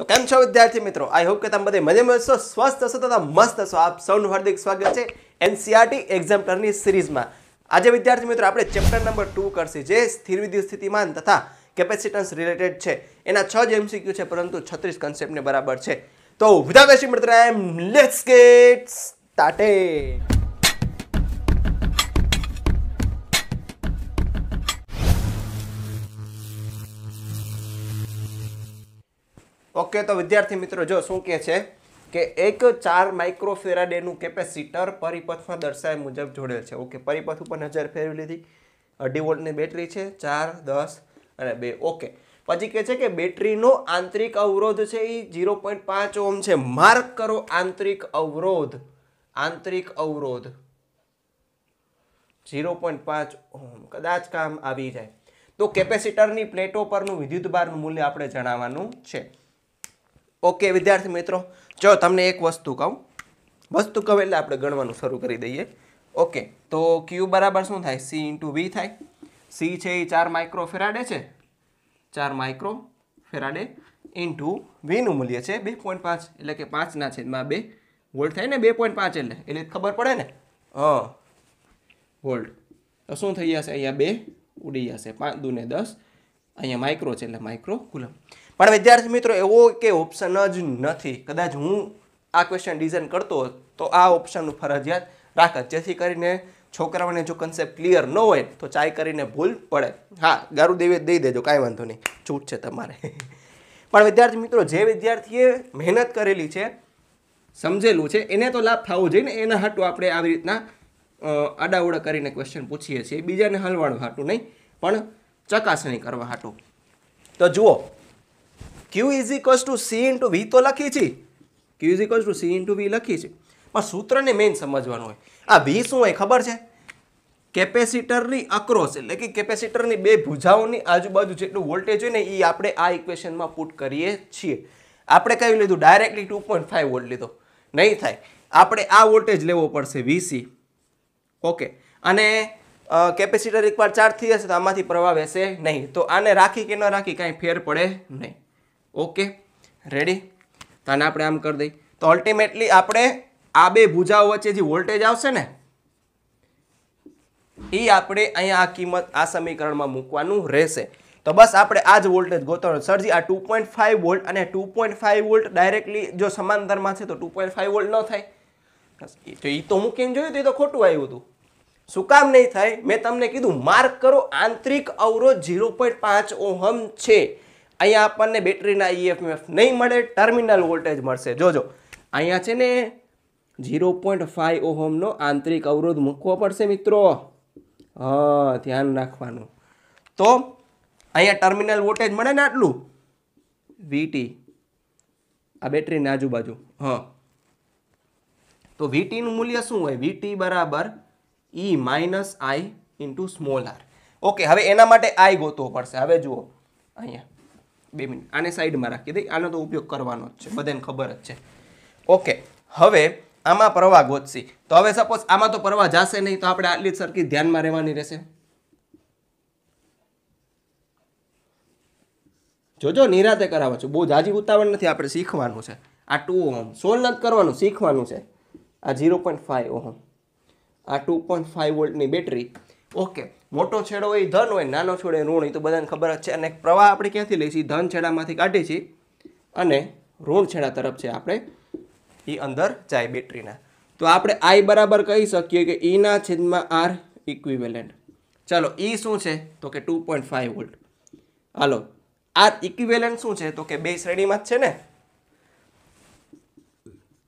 તો કેમ છો વિદ્યાર્થી મિત્રો આઈ હોપ કે તમે બધે મજામાં હશો સ્વસ્થ હશો તથા મસ્ત હશો આપ સૌનું હાર્દિક સ્વાગત છે એનસીઆરટી એક્ઝામ ટર્નની સિરીઝમાં આજે વિદ્યાર્થી મિત્રો આપણે ચેપ્ટર નંબર ટુ કરશે જે સ્થિર વિદ્યુત સ્થિતિમાન તથા કેપેસિટન્સ રિલેટેડ છે એના છ જ એમસીક્યુ છે પરંતુ છત્રીસ કન્સેપ્ટને બરાબર છે તો વિધાવેશી મિત્ર એમ લેટ્સ ગેટ સ્ટાર્ટેડ ઓકે તો વિદ્યાર્થી મિત્રો જો શું કહે છે કે એક ચાર માઇક્રોફેરાડેનું કેપેસિટર પરિપથમાં દર્શાવ્યા મુજબ જોડેલ છે ઓકે પરિપથ ઉપર નજર ફેરવી લીધી અઢી વોલ્ટની બેટરી છે ચાર દસ અને બે ઓકે પછી કહે છે કે બેટરીનો આંતરિક અવરોધ છે એ ઝીરો પોઈન્ટ પાંચ ઓમ છે માર્ક કરો આંતરિક અવરોધ આંતરિક અવરોધ ઝીરો પોઈન્ટ પાંચ ઓમ કદાચ કામ આવી જાય તો કેપેસિટરની પ્લેટો પરનું વિદ્યુતભારનું મૂલ્ય આપણે જણાવવાનું છે ઓકે વિદ્યાર્થી મિત્રો ચલો તમને એક વસ્તુ કહું વસ્તુ કહું એટલે આપણે ગણવાનું શરૂ કરી દઈએ ઓકે તો ક્યુ બરાબર શું થાય સી ઇન્ટુ વી થાય સી છે એ ચાર માઇક્રો ફેરાડે છે ચાર માઇક્રો ફેરાડે ઇન્ટુ વીનું મૂલ્ય છે બે પોઈન્ટ પાંચ એટલે કે પાંચના છે એમાં બે વોલ્ટ થાય ને બે પોઈન્ટ પાંચ એટલે એટલે ખબર પડે ને હં વોલ્ટ તો શું થઈ જશે અહીંયા બે ઉડી જશે પાંચ દુને દસ અહીંયા માઇક્રો છે એટલે માઇક્રો કુલમ પણ વિદ્યાર્થી મિત્રો એવો કે ઓપ્શન જ નથી કદાચ હું આ ક્વેશ્ચન ડિઝાઇન કરતો હોત તો આ ઓપ્શનનું ફરજિયાત રાખત જેથી કરીને છોકરાઓને જો કન્સેપ્ટ ક્લિયર ન હોય તો ચાય કરીને ભૂલ પડે હા ગારું દેવી દઈ દેજો કાંઈ વાંધો નહીં છૂટ છે તમારે પણ વિદ્યાર્થી મિત્રો જે વિદ્યાર્થીએ મહેનત કરેલી છે સમજેલું છે એને તો લાભ થવો જોઈએ ને એના હાટું આપણે આવી રીતના આડાઉડા કરીને ક્વેશ્ચન પૂછીએ છીએ બીજાને હલવાડવા હાટું નહીં પણ ચકાસણી કરવા હાટું તો જુઓ Q is equals to C into V તો લખી છે Q is equals to C into V લખી છે પણ સૂત્રને મેઇન સમજવાનું હોય આ વી શું હોય ખબર છે કેપેસિટરની અક્રોસ એટલે કે કેપેસિટરની બે ભુજાઓની આજુબાજુ જેટલું વોલ્ટેજ હોય ને એ આપણે આ ઇક્વેશનમાં પુટ કરીએ છીએ આપણે કયું લીધું directly two point five volt લીધો નહીં થાય આપણે આ વોલ્ટેજ લેવો પડશે વીસી ઓકે અને કેપેસિટર એકવાર ચાર્જ થઈ જશે તો આમાંથી પ્રવાહ વહેશે નહીં તો આને રાખી કે ન રાખી કાંઈ ફેર પડે નહીં ઓકે રેડી તો આને આપણે આમ કરી દઈએ તો અલ્ટિમેટલી આપણે આ બે ભૂજાઓ વચ્ચે જે વોલ્ટેજ આવશે ને એ આપણે અહીંયા આ કિંમત આ સમીકરણમાં મૂકવાનું રહેશે તો બસ આપણે આ જ વોલ્ટેજ ગોતવાનો સરજી આ ટુ પોઈન્ટ ફાઇવ વોલ્ટ અને two point five volt directly જો સમાંતરમાં છે તો ટુ પોઈન્ટ ફાઇવ વોલ્ટ ન થાય તો એ તો મૂકીને જોયું તો એ તો ખોટું આવ્યું હતું શું કામ નહીં થાય મેં તમને કીધું માર્ક કરો આંતરિક અવરોધ ઝીરો પોઈન્ટ પાંચ ઓહમ છે અહીંયા આપણને બેટરીના ઈએફએફ e નહીં મળે ટર્મિનલ વોલ્ટેજ મળશે જોજો અહીંયા છે ને ઝીરો પોઈન્ટ ફાઈવ ઓહોમનો આંતરિક અવરોધ મૂકવો પડશે મિત્રો હા ધ્યાન રાખવાનું તો અહીંયા ટર્મિનલ વોલ્ટેજ મળે ને આટલું વીટી આ બેટરીની આજુબાજુ હા તો વીટીનું મૂલ્ય શું હોય વીટી બરાબર E minus I into small R okay હવે એના માટે આઈ ગોતવો પડશે હવે જુઓ અહીંયા બે મિનિટ આને સાઈડમાં રાખી દઈ આનો તો ઉપયોગ કરવાનો જ છે બધાને ખબર જ છે ઓકે હવે આમાં પ્રવાહ ગોતશી તો હવે સપોઝ આમાં તો પ્રવાહ જશે નહીં તો આપણે આટલી જ સર્કિટ ધ્યાનમાં રહેવાની રહેશે જોજો નિરાતે કરાવો છો બહુ જાજી ઉતાવળ નથી આપણે શીખવાનું છે આ ટુ ઓહમ સોલ્વ નથી કરવાનું શીખવાનું છે આ ઝીરો પોઈન્ટ ફાઈવ ઓહમ આ ટુ પોઈન્ટ ફાઈવ વોલ્ટની બેટરી ઓકે મોટો છેડો એ ધન હોય નાનો છોડે ઋણ એ તો બધાને ખબર જ છે અને પ્રવાહ આપણે ક્યાંથી લઈએ છીએ ધન છેડામાંથી કાઢીએ છીએ અને ઋણ છેડા તરફ છે આપણે એ અંદર જાય બેટરીના તો આપણે આઈ બરાબર કહી શકીએ કે ઈના e છેદમાં આર ઇક્વિવેલન્ટ ચાલો ઈ e શું છે તો કે ટુ પોઈન્ટ ફાઇવ વોલ્ટ હાલો આર ઇક્વિવેલન્ટ શું છે તો કે બે શ્રેણીમાં જ છે ને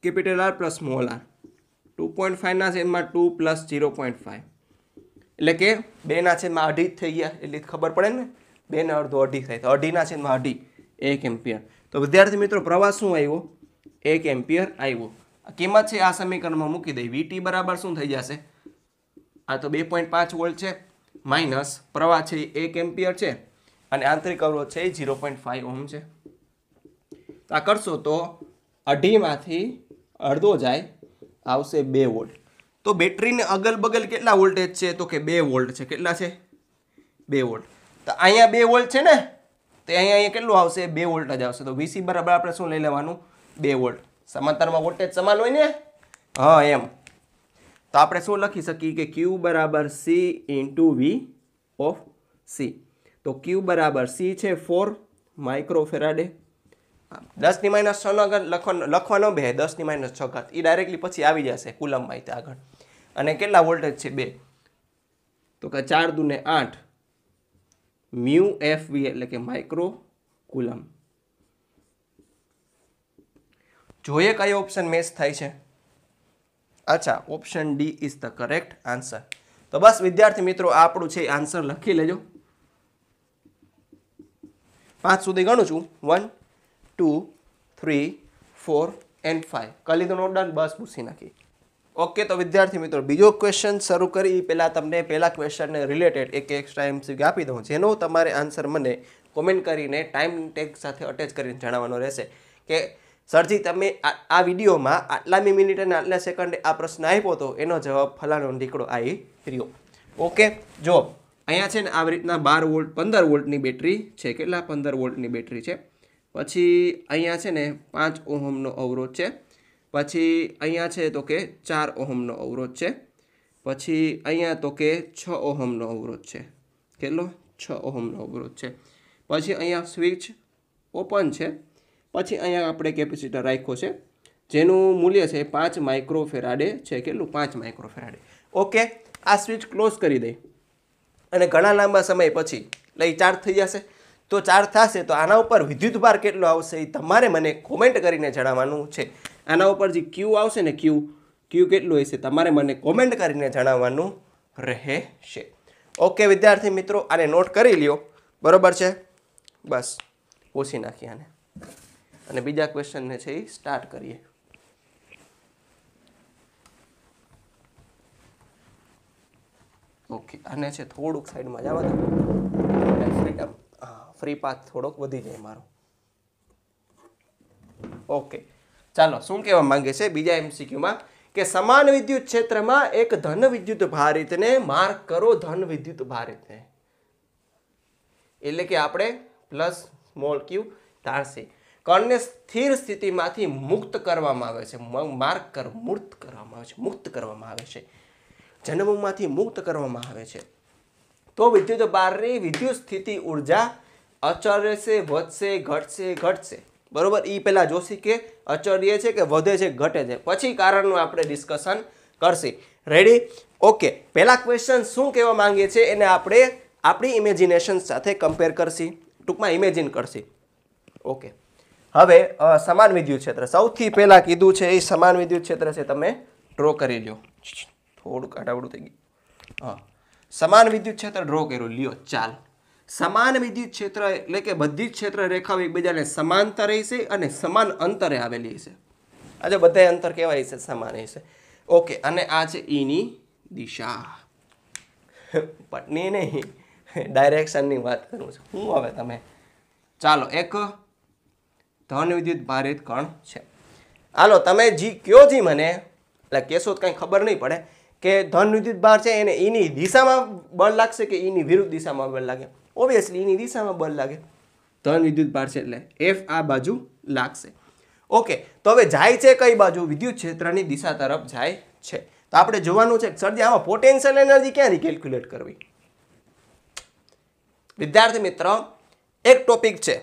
capital R plus small R two point five છેદમાં two plus zero point five એટલે કે બેના છેદમાં અઢી થઈ ગયા એટલે ખબર પડે ને બેને અડધો અઢી થાય તો અઢીના છેદમાં અઢી એક એમ્પિયર તો વિદ્યાર્થી મિત્રો પ્રવાહ શું આવ્યો એક એમ્પિયર આવ્યો કિંમત છે આ સમીકરણમાં મૂકી દઈ વીટી બરાબર શું થઈ જશે આ તો બે પોઈન્ટ પાંચ વોલ્ટ છે માઇનસ પ્રવાહ છે એક એમ્પિયર છે અને આંતરિક અવરોધ છે એ ઝીરો પોઈન્ટ ફાઈવ ઓમ છે આ કરશો તો અઢીમાંથી અડધો જાય આવશે બે વોલ્ટ તો બેટરીને અગલ બગલ કેટલા વોલ્ટેજ છે તો કે બે વોલ્ટ છે કેટલા છે બે વોલ્ટ તો અહીંયા બે વોલ્ટ છે ને તો અહીંયા અહીંયા કેટલું આવશે બે વોલ્ટ જ આવશે તો વીસી બરાબર આપણે શું લઈ લેવાનું બે વોલ્ટ સમાંતરમાં વોલ્ટેજ સમાન હોય ને હા એમ તો આપણે શું લખી શકીએ કે ક્યુ બરાબર C into V of C તો ક્યુ બરાબર સી છે ફોર ફેરાડે દસની માઇનસ છનો ઘાત લખવાનો લખવાનો બે દસની માઇનસ છ ઘાત એ ડાયરેક્ટલી પછી આવી જશે કુલમમાં ત્યાં આગળ અને કેટલા વોલ્ટેજ છે બે તો કે ચાર દુને આઠ મ્યુ એફ વી એટલે કે માઇક્રો કુલમ જોઈએ કયો ઓપ્શન મેચ થાય છે અચ્છા option D is the correct answer તો બસ વિદ્યાર્થી મિત્રો આપણું છે આન્સર લખી લેજો પાંચ સુધી ગણું છું one two three four and five કરી લીધો નોટ ડન બસ પૂછી નાખી ઓકે તો વિદ્યાર્થી મિત્રો બીજો ક્વેશ્ચન શરૂ કરી પહેલાં તમને પહેલાં ક્વેશ્ચનને રિલેટેડ એક એક્સ્ટ્રા એમસીક્યુ આપી દઉં જેનો તમારે આન્સર મને કોમેન્ટ કરીને ટાઈમ ટેગ સાથે અટેચ કરીને જણાવવાનો રહેશે કે સરજી તમે આ વિડીયોમાં આટલામી મિનિટ અને આટલા સેકન્ડે આ પ્રશ્ન આપ્યો હતો એનો જવાબ ફલાણો નીકળો આવી રહ્યો ઓકે જો અહીંયા છે ને આવી રીતના બાર વોલ્ટ પંદર વોલ્ટની બેટરી છે કેટલા પંદર વોલ્ટની બેટરી છે પછી અહીંયા છે ને પાંચ ઓહમનો અવરોધ છે પછી અહીંયા છે તો કે ચાર ઓહમનો અવરોધ છે પછી અહીંયા તો કે છ ઓહમનો અવરોધ છે કેટલો છ ઓહમનો અવરોધ છે પછી અહીંયા સ્વિચ ઓપન છે પછી અહીંયા આપણે કેપેસિટર રાખ્યો છે જેનું મૂલ્ય છે પાંચ માઇક્રોફેરાડે છે કેટલું પાંચ માઇક્રોફેરાડે ઓકે આ સ્વિચ ક્લોઝ કરી દઈ અને ઘણા લાંબા સમય પછી લઈ ચાર્જ થઈ જશે તો ચાર્જ થશે તો આના ઉપર વિદ્યુત વિદ્યુતભાર કેટલો આવશે એ તમારે મને કોમેન્ટ કરીને જણાવવાનું છે આના ઉપર જે ક્યુ આવશે ને ક્યુ ક્યુ કેટલું હશે તમારે મને કોમેન્ટ કરીને જણાવવાનું રહેશે ઓકે વિદ્યાર્થી મિત્રો આને નોટ કરી લ્યો બરોબર છે બસ પૂછી નાખીએ આને અને બીજા ક્વેશ્ચનને છે એ સ્ટાર્ટ કરીએ ઓકે આને છે થોડુંક સાઈડમાં જવા દો ફ્રી પાથ થોડોક વધી જાય મારો ઓકે ચાલો શું કહેવા માંગે છે બીજા એમસીક્યુમાં કે સમાન વિદ્યુત ક્ષેત્રમાં એક ધન વિદ્યુત ભારિતને માર્ક કરો ધન વિદ્યુત ભારિતને એટલે કે આપણે પ્લસ સ્મોલ ક્યુ ધારસી કણને સ્થિર સ્થિતિમાંથી મુક્ત કરવામાં આવે છે માર્ક કર મૂર્ત કરવામાં આવે છે મુક્ત કરવામાં આવે છે જન્મમાંથી મુક્ત કરવામાં આવે છે તો વિદ્યુત બારની વિદ્યુત સ્થિતિ ઉર્જા અચર્યશે વધશે ઘટશે ઘટશે બરાબર એ પહેલાં જોશી કે અચર્ય છે કે વધે છે ઘટે છે પછી કારણનું આપણે ડિસ્કશન કરશી રેડી ઓકે પહેલાં ક્વેશ્ચન શું કહેવા માંગીએ છીએ એને આપણે આપણી ઇમેજિનેશન સાથે કમ્પેર કરશી ટૂંકમાં ઇમેજિન કરશી ઓકે હવે સમાન વિદ્યુત ક્ષેત્ર સૌથી પહેલાં કીધું છે એ સમાન વિદ્યુત ક્ષેત્ર છે તમે ડ્રો કરી લો થોડુંક આડાવડું થઈ ગયું હા સમાન વિદ્યુત ક્ષેત્ર ડ્રો કર્યું લ્યો ચાલ સમાન વિદ્યુત ક્ષેત્ર એટલે કે બધી જ ક્ષેત્ર રેખાઓ એકબીજાને સમાંતર રહેશે અને સમાન અંતરે આવેલી હશે આજે બધા અંતર કહેવાય છે સમાન હશે ઓકે અને આ છે ઈની દિશા પટની નહીં ડાયરેક્શનની વાત કરું છું હું હવે તમે ચાલો એક ધન વિદ્યુત ભારિત કણ છે હાલો તમે જી કયો જી મને એટલે કહેશો તો કંઈ ખબર નહીં પડે કે ધન વિદ્યુત ભાર છે એને એની દિશામાં બળ લાગશે કે એની વિરુદ્ધ દિશામાં બળ લાગે ઓબ્વિયસલી એની દિશામાં બળ લાગે ધન વિદ્યુત ભાર છે એટલે એફ આ બાજુ લાગશે ઓકે તો હવે જાય છે કઈ બાજુ વિદ્યુત ક્ષેત્રની દિશા તરફ જાય છે તો આપણે જોવાનું છે સરજી આમાં પોટેન્શિયલ એનર્જી ક્યાંથી કેલ્ક્યુલેટ કરવી વિદ્યાર્થી મિત્ર એક ટોપિક છે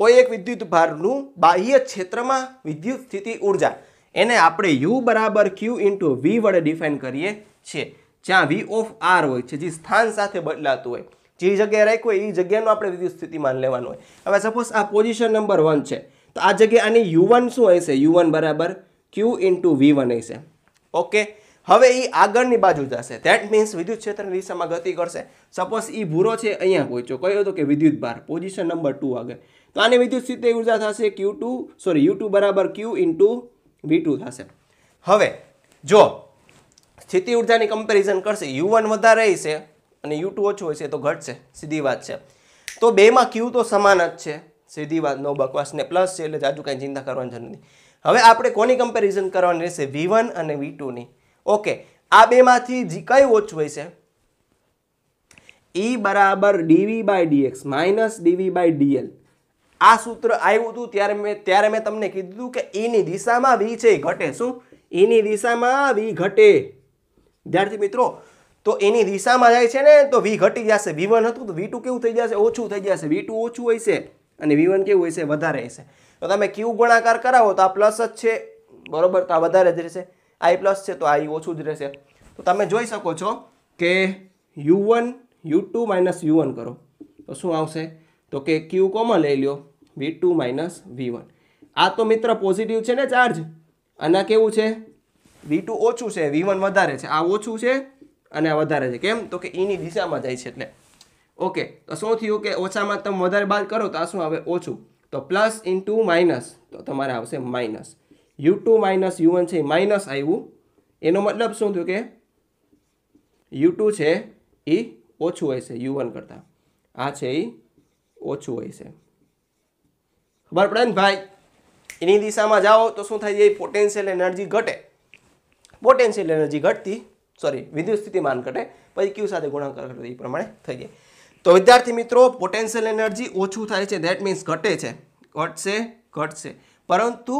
કોઈ એક વિદ્યુત ભારનું બાહ્ય ક્ષેત્રમાં વિદ્યુત સ્થિતિ ઉર્જા એને આપણે યુ બરાબર ક્યુ ઇન્ટુ વી વડે ડિફાઇન કરીએ છીએ જ્યાં વી ઓફ આર હોય છે જે સ્થાન સાથે બદલાતું હોય જે જગ્યાએ રાખ્યો એ જગ્યાનું આપણે વિદ્યુત સ્થિતિમાન લેવાનું હોય હવે સપોઝ આ પોઝિશન નંબર વન છે તો આ જગ્યાએ આની યુ શું હશે યુ બરાબર ક્યુ ઇન્ટુ વી વન હશે ઓકે હવે એ આગળની બાજુ જશે ધેટ મીન્સ વિદ્યુત ક્ષેત્રની દિશામાં ગતિ કરશે સપોઝ એ ભૂરો છે અહીંયા પહોંચ્યો કહ્યું હતું કે વિદ્યુત ભાર પોઝિશન નંબર ટુ આગળ તો આની વિદ્યુત સ્થિતિ ઉર્જા થશે Q two sorry U two બરાબર ક્યુ ઇન્ટુ વી ટુ થશે હવે જો સ્થિતિ ઉર્જાની કમ્પેરિઝન કરશે યુ વન વધારે હશે અને યુ ટુ ઓછું છે તો ઘટશે સીધી વાત છે તો બેમાં ક્યુ તો સમાન જ છે સીધી વાત નો બકવાસ ને પ્લસ છે એટલે જાજુ કાંઈ ચિંતા કરવાની જરૂર નથી હવે આપણે કોની કમ્પેરિઝન કરવાની રહેશે વી અને વી ટુની ઓકે આ બેમાંથી કઈ ઓછું હોય છે ઈ e બરાબર DV by DX minus DV by DL આ સૂત્ર આવ્યું હતું ત્યારે મેં ત્યારે મેં તમને કીધું કે ઈની e દિશામાં વી છે ઘટે શું ઈની e દિશામાં વી ઘટે વિદ્યાર્થી મિત્રો તો એની દિશામાં જાય છે ને તો વી ઘટી જશે વી વન હતું તો વી ટુ કેવું થઈ જશે ઓછું થઈ જશે વી ઓછું હોય અને વી કેવું હોય છે વધારે હશે તો તમે ક્યુ ગુણાકાર કરાવો તો આ પ્લસ જ છે બરોબર તો આ વધારે જ રહેશે આઈ પ્લસ છે તો આઈ ઓછું જ રહેશે તો તમે જોઈ શકો છો કે U one U two minus U કરો તો શું આવશે તો કે ક્યુ કોમાં લઈ લ્યો V two minus V one આ તો મિત્ર પોઝિટિવ છે ને ચાર્જ આના કેવું છે વી ટુ ઓછું છે વી વન વધારે છે આ ઓછું છે અને વધારે છે કેમ તો કે ઈની દિશામાં જાય છે એટલે ઓકે તો શું થયું કે ઓછામાં તમે વધારે બાદ કરો તો આ શું આવે ઓછું તો પ્લસ ઇન્ટુ માઇનસ તો તમારે આવશે minus U two minus U one છે માઇનસ આવ્યું એનો મતલબ શું થયું કે યુ ટુ છે એ ઓછું હોય છે યુ વન કરતાં આ છે એ ઓછું હોય છે ખબર પડે ને ભાઈ એની દિશામાં જાઓ તો શું થાય છે પોટેન્શિયલ એનર્જી ઘટે પોટેન્શિયલ એનર્જી ઘટતી સોરી વિદ્યુત સ્થિતિમાન ઘટે પછી ક્યુ સાથે ગુણાકાર ઘટે એ પ્રમાણે થઈ જાય તો વિદ્યાર્થી મિત્રો પોટેન્શિયલ એનર્જી ઓછું થાય છે દેટ મીન્સ ઘટે છે ઘટશે ઘટશે પરંતુ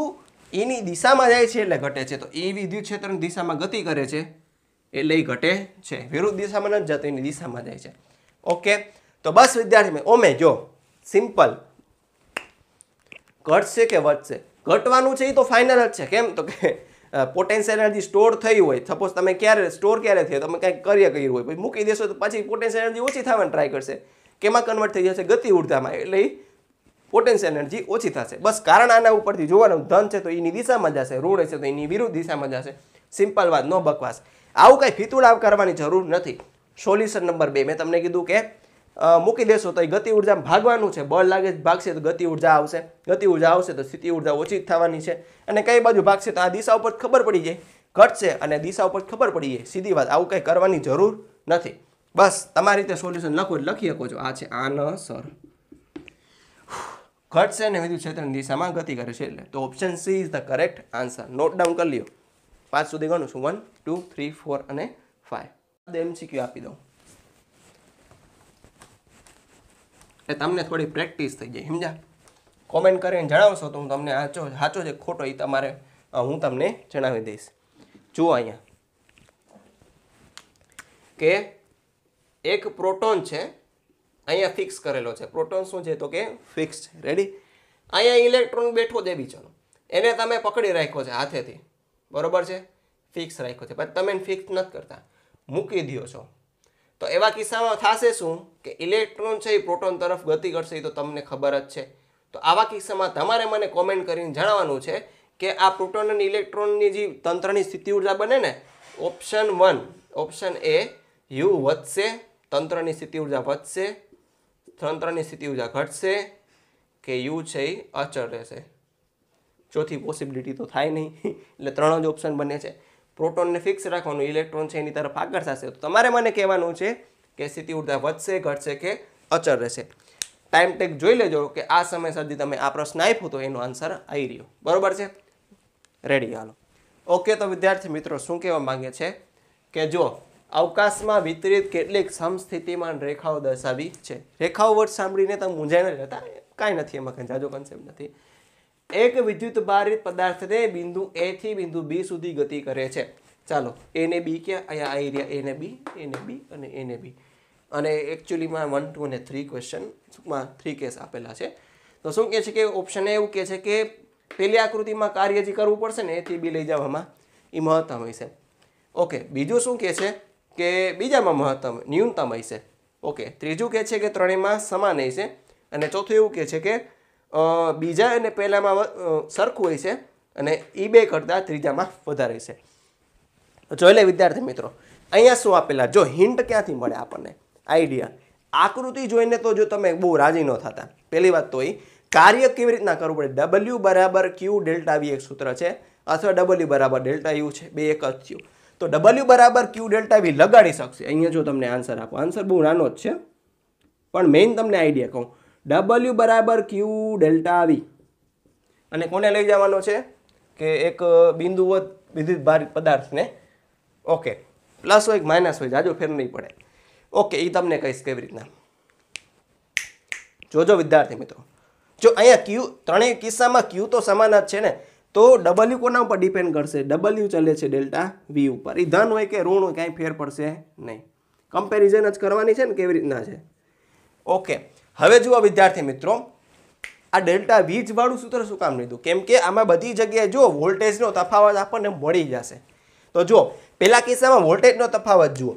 એની દિશામાં જાય છે એટલે ઘટે છે તો એ વિદ્યુત ક્ષેત્રની દિશામાં ગતિ કરે છે એટલે એ ઘટે છે વિરુદ્ધ દિશામાં નથી જતો એની દિશામાં જાય છે ઓકે તો બસ વિદ્યાર્થી ઓમે જો સિમ્પલ ઘટશે કે વધશે ઘટવાનું છે એ તો ફાઇનલ જ છે કેમ તો કે પોટેન્શિયલ એનર્જી સ્ટોર થઈ હોય સપોઝ તમે ક્યારે સ્ટોર ક્યારે થયો તમે કંઈક કાર્ય કર્યું હોય પછી મૂકી દેશો તો પછી પોટેન્શિયલ એનર્જી ઓછી થવાની ટ્રાય કરશે કેમાં કન્વર્ટ થઈ જશે ગતિ ઉર્જામાં એટલે પોટેન્શિયલ એનર્જી ઓછી થશે બસ કારણ આના ઉપરથી જોવાનું ધન છે તો એની દિશામાં જશે ઋણ છે તો એની વિરુદ્ધ દિશામાં જશે સિમ્પલ વાત નો બકવાસ આવું કાંઈ ફિતુડાવ કરવાની જરૂર નથી સોલ્યુશન નંબર બે મેં તમને કીધું કે મૂકી દેશો તો એ ગતિ ઉર્જા ભાગવાનું છે બળ લાગે ભાગશે તો ગતિ ઉર્જા આવશે ગતિ ઉર્જા આવશે તો સ્થિતિ ઉર્જા ઓછી થવાની છે અને કઈ બાજુ ભાગશે તો આ દિશા ઉપર ખબર પડી જાય ઘટશે અને દિશા ઉપર ખબર પડી જાય સીધી વાત આવું કંઈ કરવાની જરૂર નથી બસ તમારી રીતે સોલ્યુશન લખો લખી શકો છો આ છે આ ન સર ઘટશે અને વિદ્યુત ક્ષેત્રની દિશામાં ગતિ કરે છે એટલે તો option C is the correct answer note down કરી લ્યો પાંચ સુધી ગણું છું વન ટુ થ્રી ફોર અને ફાઇવ એમસીક્યુ આપી દઉં એટલે તમને થોડી પ્રેક્ટિસ થઈ જાય સમજા કોમેન્ટ કરીને જણાવશો તો હું તમને સાચો સાચો જે ખોટો એ તમારે હું તમને જણાવી દઈશ જુઓ અહીંયા કે એક પ્રોટોન છે અહીંયા ફિક્સ કરેલો છે પ્રોટોન શું છે તો કે ફિક્સ છે રેડી અહીંયા ઇલેક્ટ્રોન બેઠો દે બીજાનો એને તમે પકડી રાખ્યો છે હાથેથી બરોબર છે ફિક્સ રાખ્યો છે પણ તમે ફિક્સ નથી કરતા મૂકી દો છો તો એવા કિસ્સામાં થશે શું કે ઇલેક્ટ્રોન છે એ પ્રોટોન તરફ ગતિ કરશે એ તો તમને ખબર જ છે તો આવા કિસ્સામાં તમારે મને કોમેન્ટ કરીને જણાવવાનું છે કે આ પ્રોટોન અને ઇલેક્ટ્રોનની જે તંત્રની સ્થિતિ ઉર્જા બને ને option one option A U વધશે તંત્રની સ્થિતિ ઉર્જા વધશે તંત્રની સ્થિતિ ઉર્જા ઘટશે કે યુ છે એ અચળ રહેશે ચોથી પોસિબિલિટી તો થાય નહીં એટલે ત્રણ જ ઓપ્શન બને છે પ્રોટોનને ફિક્સ રાખવાનું ઇલેક્ટ્રોન છે એની તરફ આગળ થશે તો તમારે મને કહેવાનું છે કે સ્થિતિ ઉર્જા વધશે ઘટશે કે અચર રહેશે ટાઈમ ટેક જોઈ લેજો કે આ સમય સુધી તમે આ પ્રશ્ન આપ્યો તો એનો આન્સર આવી રહ્યો બરોબર છે રેડી હાલો ઓકે તો વિદ્યાર્થી મિત્રો શું કહેવા માંગે છે કે જો અવકાશમાં વિતરિત કેટલીક સમસ્થિતિમાં રેખાઓ દર્શાવી છે રેખાઓ વર્ડ સાંભળીને તમે મૂંઝાઈને રહેતા કાંઈ નથી એમાં કંઈ જાજો કન્સેપ્ટ નથી એક વિદ્યુત ભારિત પદાર્થને બિંદુ એ થી બિંદુ બી સુધી ગતિ કરે છે ચાલો એને બી ક્યાં અહીંયા આવી રહ્યા એને બી એને બી અને એને બી અને એકચ્યુઅલીમાં વન ટુ અને થ્રી ક્વેશ્ચન ટૂંકમાં થ્રી કેસ આપેલા છે તો શું કહે છે કે ઓપ્શન એવું કહે છે કે પેલી આકૃતિમાં કાર્ય જે કરવું પડશે ને એથી બી લઈ જવામાં એ મહત્તમ હશે ઓકે બીજું શું કહે છે કે બીજામાં મહત્તમ ન્યૂનતમ હશે ઓકે ત્રીજું કહે છે કે ત્રણેયમાં સમાન હશે અને ચોથું એવું કહે છે કે બીજા અને પહેલામાં સરખું હોય છે અને એ બે કરતાં ત્રીજામાં વધારે છે જોઈ લે વિદ્યાર્થી મિત્રો અહીંયા શું આપેલા જો હિન્ટ ક્યાંથી મળે આપણને આઈડિયા આકૃતિ જોઈને તો જો તમે બહુ રાજી ન થતા પહેલી વાત તો એ કાર્ય કેવી રીતના કરવું પડે ડબલ્યુ બરાબર ક્યુ ડેલ્ટા વી એક સૂત્ર છે અથવા ડબલ્યુ બરાબર ડેલ્ટા યુ છે બે એક જ થયું તો ડબલ્યુ બરાબર ક્યુ ડેલ્ટા વી લગાડી શકશે અહીંયા જો તમને આન્સર આપો આન્સર બહુ નાનો જ છે પણ મેઇન તમને આઈડિયા કહું ડબલ્યુ બરાબર ક્યુ ડેલ્ટા વી અને કોને લઈ જવાનો છે કે એક બિંદુવત વિદ્યુત ભાર પદાર્થને ઓકે પ્લસ હોય માઇનસ હોય જાજો ફેર નહીં પડે ઓકે એ તમને કહીશ કેવી રીતના જોજો વિદ્યાર્થી મિત્રો જો અહીંયા ક્યુ ત્રણેય કિસ્સામાં ક્યુ તો સમાન જ છે ને તો ડબલ્યુ કોના ઉપર ડિપેન્ડ કરશે ડબલ્યુ ચાલે છે ડેલ્ટા વી ઉપર એ ધન હોય કે ઋણ હોય કાંઈ ફેર પડશે નહીં કમ્પેરિઝન જ કરવાની છે ને કેવી રીતના છે ઓકે હવે જુઓ વિદ્યાર્થી મિત્રો આ ડેલ્ટા વીજવાળું સૂત્ર શું કામ લીધું કેમ કે આમાં બધી જગ્યાએ જો વોલ્ટેજનો તફાવત આપણને મળી જશે તો જુઓ પહેલા કિસ્સામાં વોલ્ટેજનો તફાવત જુઓ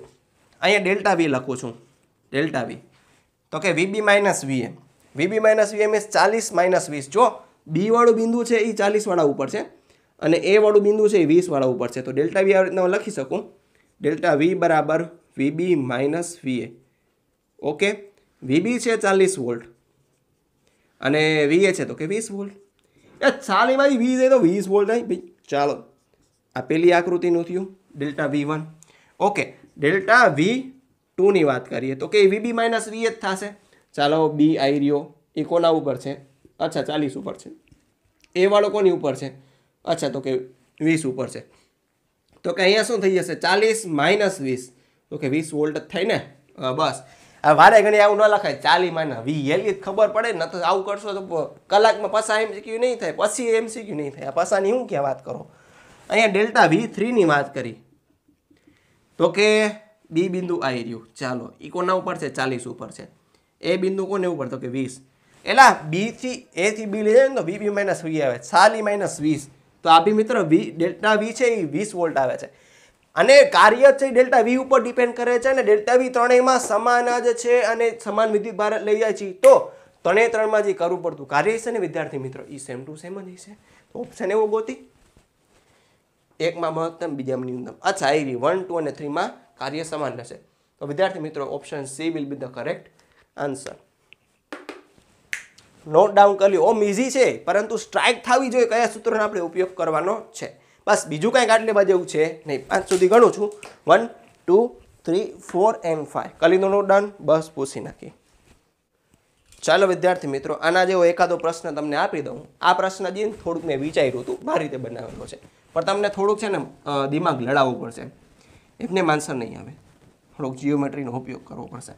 અહીંયા ડેલ્ટા વી લખું છું ડેલ્ટા વી તો કે VB minus VM VB minus VM is ચાલીસ માઇનસ વીસ જો બીવાળું બિંદુ છે એ ચાલીસવાળા ઉપર છે અને એ વાળું બિંદુ છે એ વીસવાળા ઉપર છે તો ડેલ્ટા વી આ રીતના લખી શકું ડેલ્ટા વી બરાબર VB minus VA okay VB છે ચાલીસ વોલ્ટ અને વીએ છે તો કે વીસ વોલ્ટ એ ચાલી ભાઈ વી જાય તો વીસ વોલ્ટ થાય ભાઈ ચાલો આ પેલી આકૃતિનું થયું delta V one okay delta V ટુની વાત કરીએ તો કે વીબી માઇનસ વી જ થશે ચાલો બી આવી રહ્યો એ કોના ઉપર છે અચ્છા ચાલીસ ઉપર છે એ વાળો કોની ઉપર છે અચ્છા તો કે વીસ ઉપર છે તો કે અહીંયા શું થઈ જશે ચાલીસ માઇનસ વીસ તો કે વીસ વોલ્ટ જ થઈને બસ વારે ઘણી આવું ન લખાય ચાલી માં વી હેલી ખબર પડે ને તો આવું કરશો તો કલાકમાં પસા એમ શીખ્યું નહીં થાય પછી એમ શીખ્યું નહીં થાય પસાની હું ક્યાં વાત કરો અહીંયા ડેલ્ટા વી થ્રીની વાત કરી તો કે બી બિંદુ આવી રહ્યું ચાલો એ કોના ઉપર છે ચાલીસ ઉપર છે એ બિંદુ કોને ઉપર તો કે વીસ એલા બીથી એથી બી લઈ જાય ને તો વી બી માઇનસ વી આવે ચાલી માઇનસ વીસ તો આ બી મિત્ર વી ડેલ્ટા વી છે એ વીસ વોલ્ટ આવે છે અને કાર્ય છે ડેલ્ટા વી ઉપર ડિપેન્ડ કરે છે અને ડેલ્ટા વી ત્રણેયમાં સમાન જ છે અને સમાન વિદ્યુત ભાર લઈ જાય છે તો ત્રણે ત્રણમાં જે કરવું પડતું કાર્ય છે ને વિદ્યાર્થી મિત્રો એ સેમ ટુ સેમ જ હશે ઓપ્શન એવો ગોતી એકમાં મહત્તમ બીજામાં ન્યૂનતમ અચ્છા એ વન ટુ અને થ્રીમાં કાર્ય સમાન રહેશે તો વિદ્યાર્થી મિત્રો option C will be the correct answer note down કરી લ્યો ઓમ ઇઝી છે પરંતુ સ્ટ્રાઇક થવી જોઈએ કયા સૂત્રનો આપણે ઉપયોગ કરવાનો છે બસ બીજું કાંઈ કાંટલી બાજુ એવું છે નહીં પાંચ સુધી ગણું છું one two three four and five કલિંદોનું ડન બસ પૂછી નાખી ચાલો વિદ્યાર્થી મિત્રો આના જેવો એકાદો પ્રશ્ન તમને આપી દઉં આ પ્રશ્ન જઈને થોડુંક મેં વિચાર્યું હતું મારી રીતે બનાવેલો છે પણ તમને થોડુંક છે ને દિમાગ લડાવવું પડશે એમને માનસર નહીં આવે થોડોક જીઓમેટ્રીનો ઉપયોગ કરવો પડશે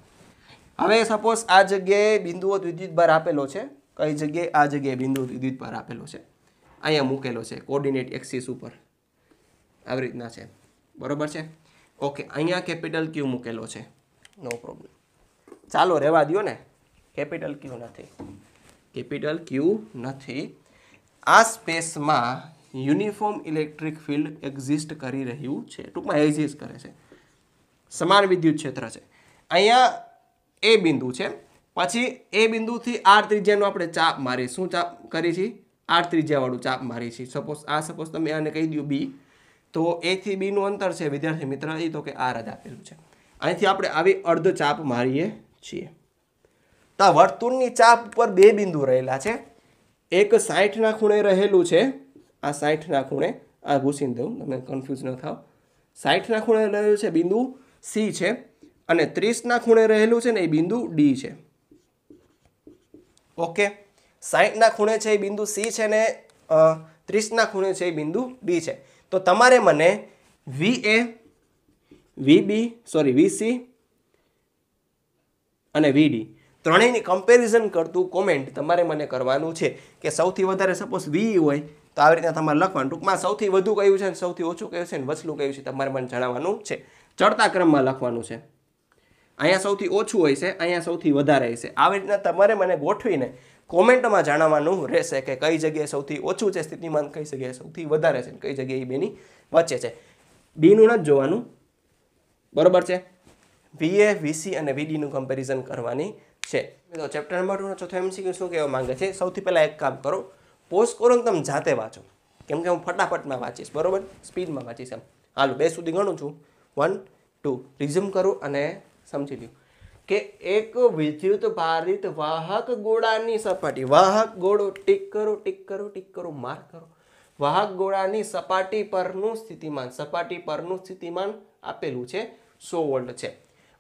હવે સપોઝ આ જગ્યાએ બિંદુઓ દ્વિદ્યુત ભાર આપેલો છે કઈ જગ્યાએ આ જગ્યાએ બિંદુ દ્વિદ્યુત ભાર આપેલો છે અહીંયા મૂકેલો છે કોર્ડિનેટ એક્સિસ ઉપર આવી રીતના છે બરોબર છે ઓકે અહીંયા કેપિટલ ક્યુ મૂકેલો છે નો પ્રોબ્લેમ ચાલો રહેવા દો ને કેપિટલ ક્યુ નથી કેપિટલ ક્યુ નથી આ સ્પેસમાં યુનિફોર્મ ઇલેક્ટ્રિક ફિલ્ડ એક્ઝિસ્ટ કરી રહ્યું છે ટૂંકમાં એક્ઝિસ્ટ કરે છે સમાન વિદ્યુત ક્ષેત્ર છે અહીંયા એ બિંદુ છે પછી એ બિંદુથી આર ત્રિજ્યાનું આપણે ચાપ મારી શું ચાપ કરી છીએ આર ત્રિજ્યાવાળું ચાપ મારી છે સપોઝ આ સપોઝ તમે આને કહી દઉં બી તો એથી બીનું અંતર છે વિદ્યાર્થી મિત્ર એ તો કે આ જ આપેલું છે અહીંથી આપણે આવી અર્ધ ચાપ મારીએ છીએ તો વર્તુળની ચાપ ઉપર બે બિંદુ રહેલા છે એક સાઠના ખૂણે રહેલું છે આ સાઠના ખૂણે આ ભૂસીને દઉં તમે કન્ફ્યુઝ ન થાવ સાઠના ખૂણે રહેલું છે બિંદુ સી છે અને ત્રીસના ખૂણે રહેલું છે ને એ બિંદુ ડી છે ઓકે સાઠના ખૂણે છે એ બિંદુ સી છે ને ત્રીસના ખૂણે છે એ બિંદુ ડી છે તો તમારે મને વી એ વી બી સોરી વી સી અને વી ડી ત્રણેયની કમ્પેરિઝન કરતું કોમેન્ટ તમારે મને કરવાનું છે કે સૌથી વધારે સપોઝ વી હોય તો આવી રીતના તમારે લખવાનું ટૂંકમાં સૌથી વધુ કયું છે અને સૌથી ઓછું કયું છે અને વસલું કયું છે તમારે મને જણાવવાનું છે ચડતા ક્રમમાં લખવાનું છે અહીંયા સૌથી ઓછું હોય છે અહીંયા સૌથી વધારે હશે આવી રીતના તમારે મને ગોઠવીને કોમેન્ટમાં જાણવાનું રહેશે કે કઈ જગ્યાએ સૌથી ઓછું છે સ્થિતિમાન કઈ જગ્યાએ સૌથી વધારે છે કઈ જગ્યાએ એ બેની વચ્ચે છે બીનું જ જોવાનું બરોબર છે વીએ વીસી અને વીડીનું કમ્પેરિઝન કરવાની છે તો ચેપ્ટર નંબર ટુનો ચોથો એમસીક્યુ શું કહેવા માંગે છે સૌથી પહેલાં એક કામ કરો પોસ્ટ કરો ને તમે જાતે વાંચો કેમ કે હું ફટાફટમાં વાંચીશ બરોબર સ્પીડમાં વાંચીશ એમ હાલો બે સુધી ગણું છું વન ટુ રિઝ્યુમ કરું અને સમજી લ્યું કે એક વિદ્યુત ભારિત વાહક ગોળાની સપાટી વાહક ગોળો ટીક કરો ટીક કરો ટીક કરો માર્ક કરો વાહક ગોળાની સપાટી પરનું સ્થિતિમાન સપાટી પરનું સ્થિતિમાન આપેલું છે સો વોલ્ટ છે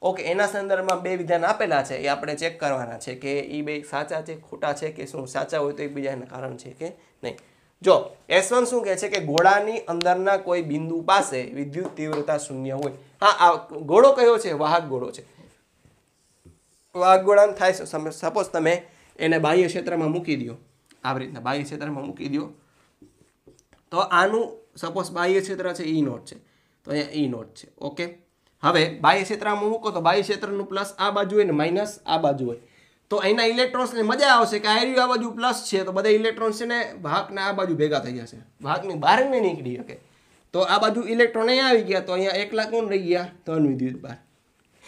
ઓકે એના સંદર્ભમાં બે વિધાન આપેલા છે એ આપણે ચેક કરવાના છે કે એ બે સાચા છે ખોટા છે કે શું સાચા હોય તો એકબીજાના કારણ છે કે નહીં જો એસ વન શું કહે છે કે ગોળાની અંદરના કોઈ બિંદુ પાસે વિદ્યુત તીવ્રતા શૂન્ય હોય હા આ ગોળો કયો છે વાહક ગોળો છે વાગોળાંક થાય છે સપોઝ તમે એને બાહ્ય ક્ષેત્રમાં મૂકી દો આવી રીતના બાહ્ય ક્ષેત્રમાં મૂકી દો તો આનું સપોઝ બાહ્ય ક્ષેત્ર છે ઈ e નોટ છે તો અહીંયા ઈ e નોટ છે ઓકે હવે બાહ્ય ક્ષેત્રમાં મૂકો તો બાહ્ય ક્ષેત્રનું પ્લસ આ બાજુ હોય ને માઇનસ આ બાજુ હોય તો એના ઇલેક્ટ્રોન્સને મજા આવશે કે આયુ આ બાજુ પ્લસ છે તો બધા ઇલેક્ટ્રોન્સ છે ને ભાગના આ બાજુ ભેગા થઈ જશે વાહકની બહાર નહીં નીકળી શકે તો આ બાજુ ઇલેક્ટ્રોન અહીંયા આવી ગયા તો અહીંયા એક લાખનું રહી ગયા તો અનવિદ્યુત બહાર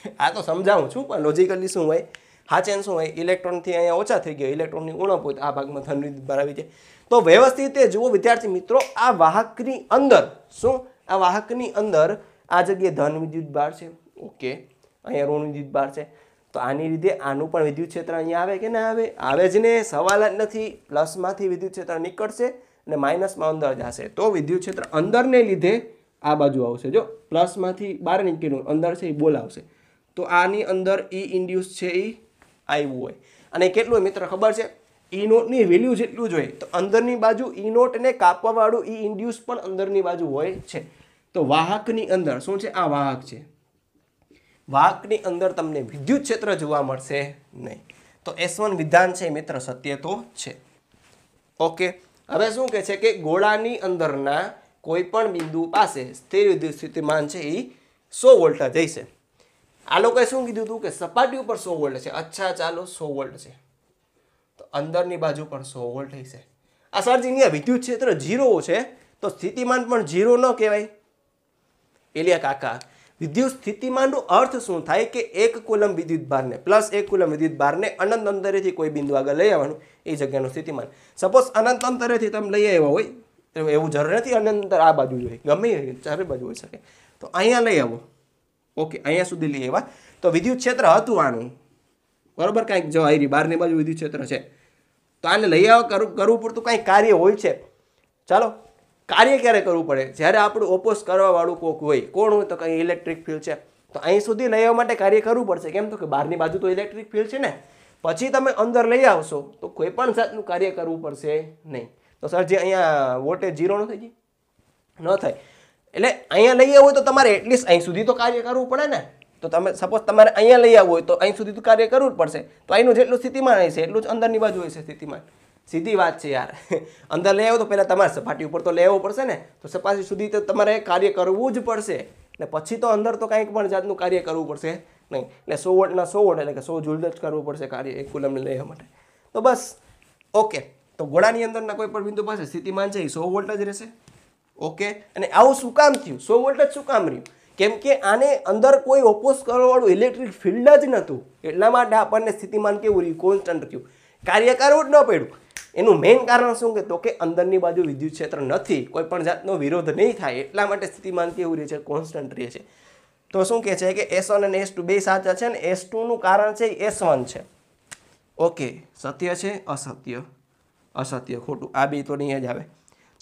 આ તો સમજાવું છું પણ લોજિકલી શું હોય હાચેન શું હોય ઇલેક્ટ્રોનથી અહીંયા ઓછા થઈ ગયો ઇલેક્ટ્રોનની ઉણપ હોય આ ભાગમાં ધન ભરાવી છે તો વ્યવસ્થિત જુઓ વિદ્યાર્થી મિત્રો આ વાહકની અંદર શું આ વાહકની અંદર આ જગ્યાએ ધન વિદ્યુત ભાર છે ઓકે અહીંયા ઋણ વિદ્યુત ભાર છે તો આની લીધે આનું પણ વિદ્યુત ક્ષેત્ર અહીંયા આવે કે ના આવે આવે જ ને સવાલ જ નથી પ્લસમાંથી વિદ્યુત ક્ષેત્ર નીકળશે અને માઇનસમાં અંદર જશે તો વિદ્યુત ક્ષેત્ર અંદરને લીધે આ બાજુ આવશે જો પ્લસમાંથી બહાર નીકળ્યું અંદર છે એ બોલાવશે તો આની અંદર ઈ ઇન્ડ્યુસ છે એ આવ્યું હોય અને કેટલું મિત્ર ખબર છે ઈ નોટની વેલ્યુ જેટલું જોઈએ તો અંદરની બાજુ ઈ નોટને કાપવાવાળું ઈ ઇન્ડ્યુસ પણ અંદરની બાજુ હોય છે તો વાહકની અંદર શું છે આ વાહક છે વાહકની અંદર તમને વિદ્યુત ક્ષેત્ર જોવા મળશે નહીં તો એસ વિધાન છે મિત્ર સત્ય તો છે ઓકે હવે શું કહે છે કે ગોળાની અંદરના કોઈ પણ બિંદુ પાસે સ્થિર વિદ્યુત સ્થિતિમાન છે એ સો વોલ્ટા જઈશે આ લોકોએ શું કીધું હતું કે સપાટી ઉપર સો વોલ્ટ છે અચ્છા ચાલો સો વોલ્ટ છે તો અંદરની બાજુ પણ સો વોલ્ટ હશે આ સરજી અહીંયા વિદ્યુત ક્ષેત્ર ઝીરો છે તો સ્થિતિમાન પણ ઝીરો ન કહેવાય એલિયા કાકા વિદ્યુત સ્થિતિમાનનો અર્થ શું થાય કે એક કુલમ વિદ્યુત ભારને પ્લસ એક કુલમ વિદ્યુત ભારને અનંત અંતરેથી કોઈ બિંદુ આગળ લઈ આવવાનું એ જગ્યાનું સ્થિતિમાન સપોઝ અનંત અંતરેથી તમે લઈ આવ્યા હોય એવું જરૂર નથી અનંત આ બાજુ જોઈએ ગમે ચારે બાજુ હોઈ શકે તો અહીંયા લઈ આવો ઓકે અહીંયા સુધી લઈ આવ્યા તો વિદ્યુત ક્ષેત્ર હતું આનું બરાબર કાંઈક જો આવી બહારની બાજુ વિદ્યુત ક્ષેત્ર છે તો આને લઈ આવવા કરવું પડતું કાંઈ કાર્ય હોય છે ચાલો કાર્ય ક્યારે કરવું પડે જ્યારે આપણું ઓપોઝ કરવાવાળું કોક હોય કોણ હોય તો કંઈ ઇલેક્ટ્રિક ફિલ્ડ છે તો અહીં સુધી લઈ આવવા માટે કાર્ય કરવું પડશે કેમ તો કે બહારની બાજુ તો ઇલેક્ટ્રિક ફિલ્ડ છે ને પછી તમે અંદર લઈ આવશો તો કોઈ પણ જાતનું કાર્ય કરવું પડશે નહીં તો સર જે અહીંયા વોટેજ જીરો ન થઈ ગઈ ન થાય એટલે અહીંયા લઈ આવવું હોય તો તમારે એટલીસ્ટ અહીં સુધી તો કાર્ય કરવું પડે ને તો તમે સપોઝ તમારે અહીંયા લઈ આવવું હોય તો અહીં સુધી તો કાર્ય કરવું જ પડશે તો અહીંનું જેટલું સ્થિતિમાન હશે એટલું જ અંદરની બાજુ હોય છે સ્થિતિમાન સીધી વાત છે યાર અંદર લઈ આવો તો પહેલાં તમારે સપાટી ઉપર તો લેવો પડશે ને તો સપાટી સુધી તો તમારે કાર્ય કરવું જ પડશે એટલે પછી તો અંદર તો કંઈક પણ જાતનું કાર્ય કરવું પડશે નહીં એટલે સો વોટના સો વોટ એટલે કે સો જુલ જ કરવું પડશે કાર્ય એક કુલમને લઈ માટે તો બસ ઓકે તો ગોળાની અંદરના કોઈ પણ બિંદુ પાસે સ્થિતિમાન છે એ સો વોલ્ટ જ રહેશે ઓકે અને આવું શું કામ થયું સો વોલ્ટ જ શું કામ રહ્યું કેમ કે આને અંદર કોઈ ઓપોઝ કરવાવાળું ઇલેક્ટ્રિક ફિલ્ડ જ નહોતું એટલા માટે આપણને સ્થિતિમાન કેવું રહ્યું કોન્સ્ટન્ટ રહ્યું કાર્ય જ ન પડ્યું એનું મેઇન કારણ શું કે તો કે અંદરની બાજુ વિદ્યુત ક્ષેત્ર નથી કોઈ પણ જાતનો વિરોધ નહીં થાય એટલા માટે સ્થિતિમાન કેવું રહે છે કોન્સ્ટન્ટ રહે છે તો શું કહે છે કે એસ વન અને એસ ટુ બે સાચા છે અને એસ ટુનું કારણ છે એસ વન છે ઓકે સત્ય છે અસત્ય અસત્ય ખોટું આ બે તો નહીં જ આવે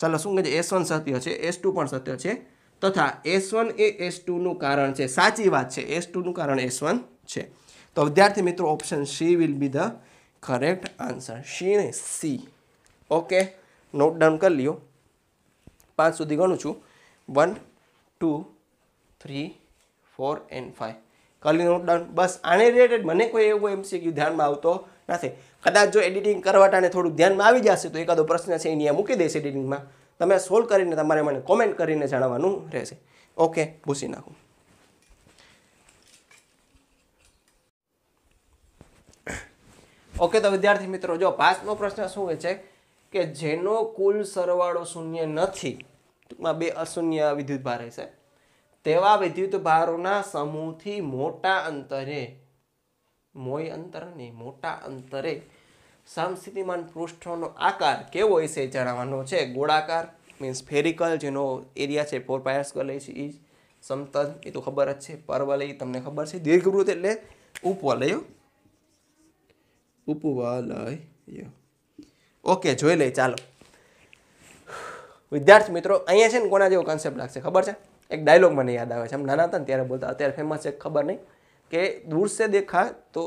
ચાલો શું કહે છે એસ વન સત્ય છે એસ ટુ પણ સત્ય છે તથા એસ વન એ એસ ટુનું કારણ છે સાચી વાત છે એસ ટુનું કારણ એસ વન છે તો વિદ્યાર્થી મિત્રો option C will be the correct answer C ને સી ઓકે નોટ ડાઉન કરી લ્યો પાંચ સુધી ગણું છું one two three four and five કરી નોટ ડાઉન બસ આને રિલેટેડ મને કોઈ એવો એમસીક્યુ ધ્યાનમાં આવતો નથી કદાચ જો એડિટિંગ કરવાટાને થોડું ધ્યાનમાં આવી જશે તો એકાદો પ્રશ્ન છે એની મૂકી દઈશ એડિટિંગમાં તમે સોલ્વ કરીને તમારે મને કોમેન્ટ કરીને જણાવવાનું રહેશે ઓકે ભૂસી નાખું ઓકે તો વિદ્યાર્થી મિત્રો જો પાસનો પ્રશ્ન શું હોય છે કે જેનો કુલ સરવાળો શૂન્ય નથી ટૂંકમાં બે અશૂન્ય વિદ્યુત વિદ્યુતભાર રહેશે તેવા વિદ્યુત ભારોના સમૂહથી મોટા અંતરે મોય અંતરની મોટા અંતરે સામસ્થિતિમાન પૃષ્ઠનો આકાર કેવો હશે જણાવવાનો છે ગોળાકાર મીન્સ ફેરિકલ જેનો એરિયા છે ફોર પાયર્સ ગલે છે ઇઝ સમતલ એ તો ખબર જ છે પરવલય તમને ખબર છે દીર્ઘવૃત એટલે ઉપવલય ઉપવલય ઓકે જોઈ લઈ ચાલો વિદ્યાર્થી મિત્રો અહીંયા છે ને કોના જેવો કન્સેપ્ટ લાગશે ખબર છે એક ડાયલોગ મને યાદ આવે છે આમ નાના હતા ને ત્યારે બોલતા અત્યારે ફેમસ છે ખબર નહીં કે दूर से देखा तो